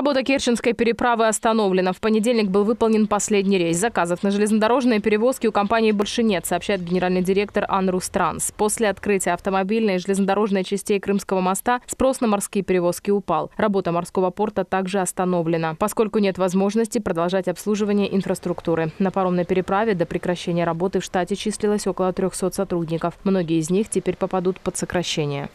Работа Керченской переправы остановлена. В понедельник был выполнен последний рейс. Заказов на железнодорожные перевозки у компании больше нет, сообщает генеральный директор Анрус Транс. После открытия автомобильной и железнодорожной частей Крымского моста спрос на морские перевозки упал. Работа морского порта также остановлена, поскольку нет возможности продолжать обслуживание инфраструктуры. На паромной переправе до прекращения работы в штате числилось около 300 сотрудников. Многие из них теперь попадут под сокращение.